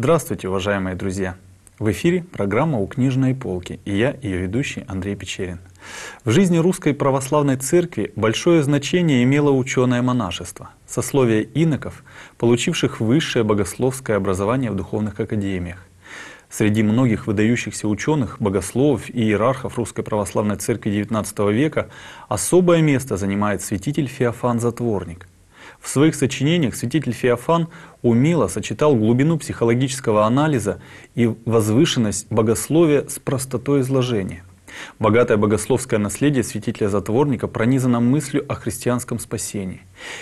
Здравствуйте, уважаемые друзья! В эфире программа «У книжной полки» и я, ее ведущий Андрей Печерин. В жизни Русской Православной Церкви большое значение имело ученое монашество, сословие иноков, получивших высшее богословское образование в духовных академиях. Среди многих выдающихся ученых, богословов и иерархов Русской Православной Церкви XIX века особое место занимает святитель Феофан Затворник, в своих сочинениях святитель Феофан умело сочетал глубину психологического анализа и возвышенность богословия с простотой изложения. Богатое богословское наследие святителя-затворника пронизано мыслью о христианском спасении.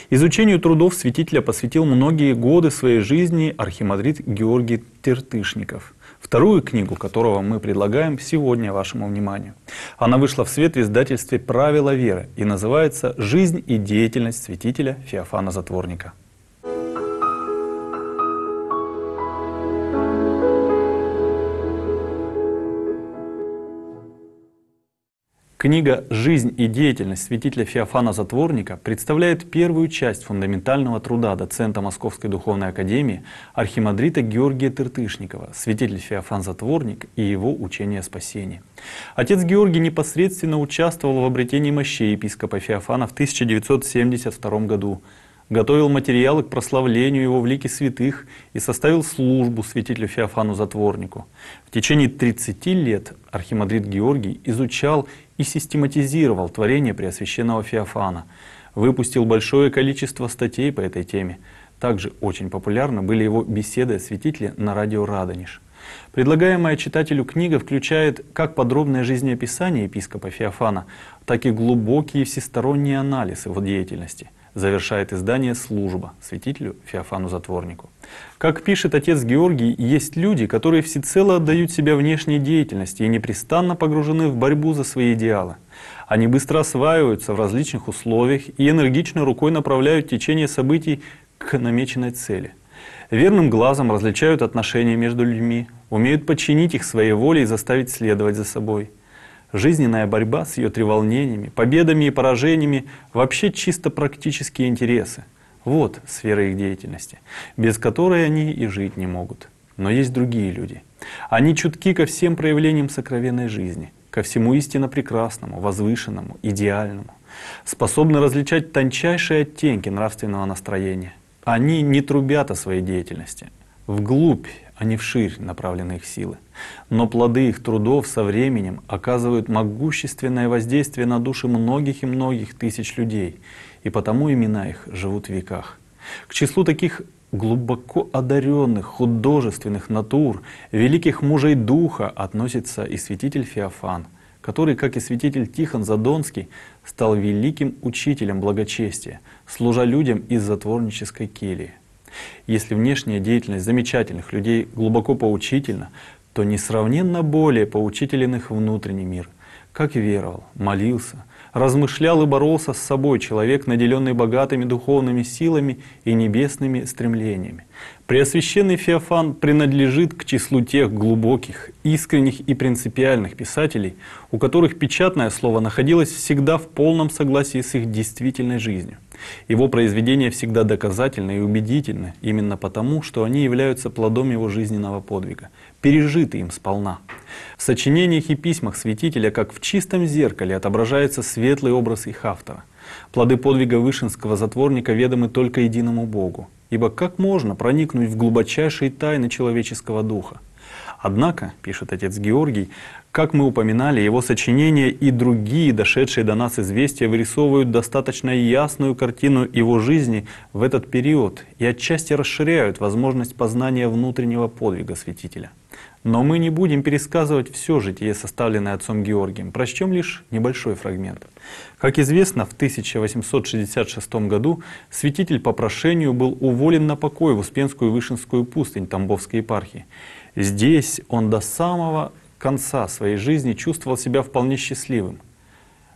Изучению трудов святителя посвятил многие годы своей жизни архимандрит Георгий Тертышников – вторую книгу которого мы предлагаем сегодня вашему вниманию. Она вышла в свет в издательстве «Правила веры» и называется «Жизнь и деятельность святителя Феофана Затворника». Книга «Жизнь и деятельность» святителя Феофана Затворника представляет первую часть фундаментального труда доцента Московской Духовной Академии архимандрита Георгия Тыртышникова «Святитель Феофан Затворник и его учение о спасении». Отец Георгий непосредственно участвовал в обретении мощей епископа Феофана в 1972 году – готовил материалы к прославлению его в лике святых и составил службу святителю Феофану Затворнику. В течение 30 лет архимандрит Георгий изучал и систематизировал творение Преосвященного Феофана, выпустил большое количество статей по этой теме. Также очень популярны были его беседы о святителе на радио «Радонеж». Предлагаемая читателю книга включает как подробное жизнеописание епископа Феофана, так и глубокие всесторонние анализы его деятельности завершает издание «Служба» святителю Феофану Затворнику. Как пишет отец Георгий, есть люди, которые всецело отдают себя внешней деятельности и непрестанно погружены в борьбу за свои идеалы. Они быстро осваиваются в различных условиях и энергично рукой направляют течение событий к намеченной цели. Верным глазом различают отношения между людьми, умеют подчинить их своей воле и заставить следовать за собой – жизненная борьба с ее треволнениями, победами и поражениями, вообще чисто практические интересы. Вот сфера их деятельности, без которой они и жить не могут. Но есть другие люди. Они чутки ко всем проявлениям сокровенной жизни, ко всему истинно прекрасному, возвышенному, идеальному. Способны различать тончайшие оттенки нравственного настроения. Они не трубят о своей деятельности. Вглубь а не вширь направлены их силы. Но плоды их трудов со временем оказывают могущественное воздействие на души многих и многих тысяч людей, и потому имена их живут в веках. К числу таких глубоко одаренных художественных натур, великих мужей духа относится и святитель Феофан, который, как и святитель Тихон Задонский, стал великим учителем благочестия, служа людям из затворнической келии. Если внешняя деятельность замечательных людей глубоко поучительна, то несравненно более поучителен их внутренний мир. Как веровал, молился, размышлял и боролся с собой человек, наделенный богатыми духовными силами и небесными стремлениями. Преосвященный Феофан принадлежит к числу тех глубоких, искренних и принципиальных писателей, у которых печатное слово находилось всегда в полном согласии с их действительной жизнью. Его произведения всегда доказательны и убедительны именно потому, что они являются плодом его жизненного подвига, пережиты им сполна. В сочинениях и письмах святителя, как в чистом зеркале, отображается светлый образ их автора. Плоды подвига вышинского затворника ведомы только единому Богу, ибо как можно проникнуть в глубочайшие тайны человеческого духа? Однако, пишет отец Георгий, как мы упоминали, его сочинения и другие дошедшие до нас известия вырисовывают достаточно ясную картину его жизни в этот период и отчасти расширяют возможность познания внутреннего подвига святителя. Но мы не будем пересказывать все житие, составленное отцом Георгием, прочтем лишь небольшой фрагмент. Как известно, в 1866 году святитель по прошению был уволен на покой в Успенскую Вышинскую пустынь Тамбовской епархии. Здесь он до самого конца своей жизни чувствовал себя вполне счастливым.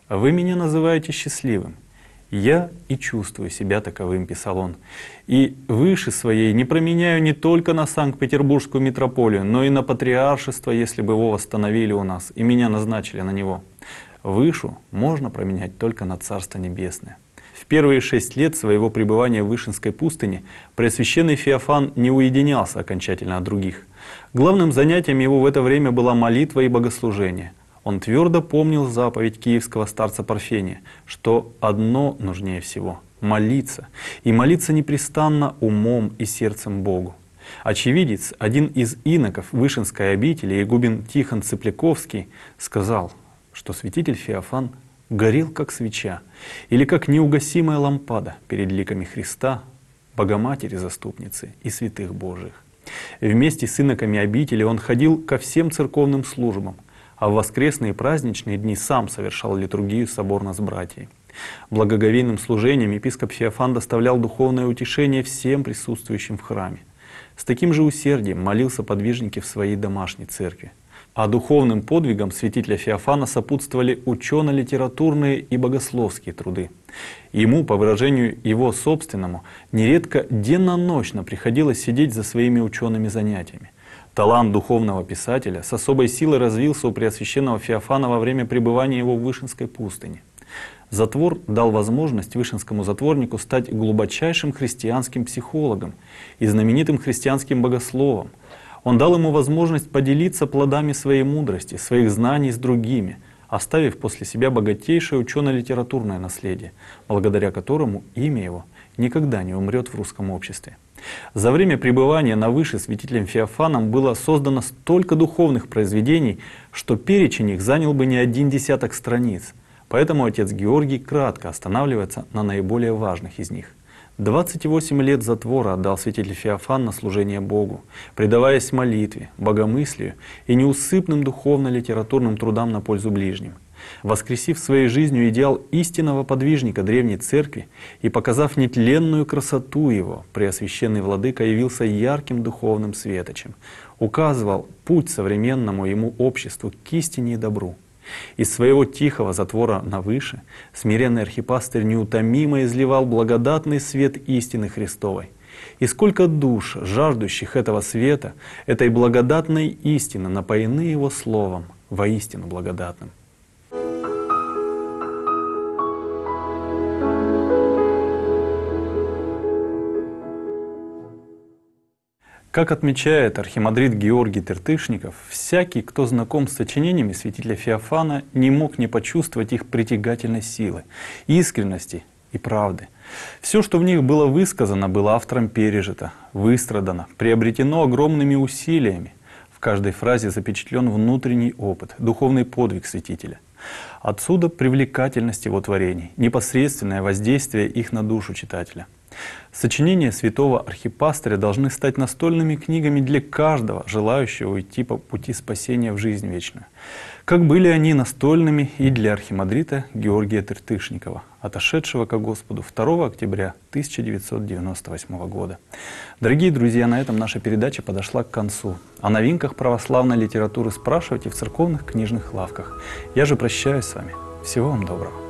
«Вы меня называете счастливым. Я и чувствую себя таковым», — писал он. «И выше своей не променяю не только на Санкт-Петербургскую митрополию, но и на патриаршество, если бы его восстановили у нас и меня назначили на него. Вышу можно променять только на Царство Небесное». В первые шесть лет своего пребывания в Вышинской пустыне Преосвященный Феофан не уединялся окончательно от других. Главным занятием его в это время была молитва и богослужение. Он твердо помнил заповедь киевского старца Парфения, что одно нужнее всего — молиться, и молиться непрестанно умом и сердцем Богу. Очевидец, один из иноков Вышинской обители, Игубин Тихон Цыпляковский, сказал, что святитель Феофан — горел, как свеча, или как неугасимая лампада перед ликами Христа, Богоматери Заступницы и святых Божьих. Вместе с иноками обители он ходил ко всем церковным службам, а в воскресные и праздничные дни сам совершал литургию соборно с братьями. Благоговейным служением епископ Феофан доставлял духовное утешение всем присутствующим в храме. С таким же усердием молился подвижники в своей домашней церкви – а духовным подвигам святителя Феофана сопутствовали учено-литературные и богословские труды. Ему, по выражению его собственному, нередко денно-ночно приходилось сидеть за своими учеными занятиями. Талант духовного писателя с особой силой развился у Преосвященного Феофана во время пребывания его в Вышинской пустыне. Затвор дал возможность вышинскому затворнику стать глубочайшим христианским психологом и знаменитым христианским богословом, он дал ему возможность поделиться плодами своей мудрости, своих знаний с другими, оставив после себя богатейшее учено-литературное наследие, благодаря которому имя его никогда не умрет в русском обществе. За время пребывания на выше святителем Феофаном было создано столько духовных произведений, что перечень их занял бы не один десяток страниц. Поэтому отец Георгий кратко останавливается на наиболее важных из них – 28 лет затвора отдал святитель Феофан на служение Богу, предаваясь молитве, богомыслию и неусыпным духовно-литературным трудам на пользу ближним, воскресив своей жизнью идеал истинного подвижника Древней Церкви и показав нетленную красоту его, Преосвященный Владыка явился ярким духовным светочем, указывал путь современному ему обществу к истине и добру. Из своего тихого затвора навыше смиренный архипастырь неутомимо изливал благодатный свет истины Христовой. И сколько душ, жаждущих этого света, этой благодатной истины, напоены его словом, воистину благодатным. Как отмечает архимандрит Георгий Тертышников, всякий, кто знаком с сочинениями святителя Феофана, не мог не почувствовать их притягательной силы, искренности и правды. Все, что в них было высказано, было автором пережито, выстрадано, приобретено огромными усилиями. В каждой фразе запечатлен внутренний опыт, духовный подвиг святителя. Отсюда привлекательность его творений, непосредственное воздействие их на душу читателя – Сочинения святого архипастыря должны стать настольными книгами для каждого, желающего уйти по пути спасения в жизнь вечную. Как были они настольными и для архимадрита Георгия Тертышникова, отошедшего ко Господу 2 октября 1998 года. Дорогие друзья, на этом наша передача подошла к концу. О новинках православной литературы спрашивайте в церковных книжных лавках. Я же прощаюсь с вами. Всего вам доброго.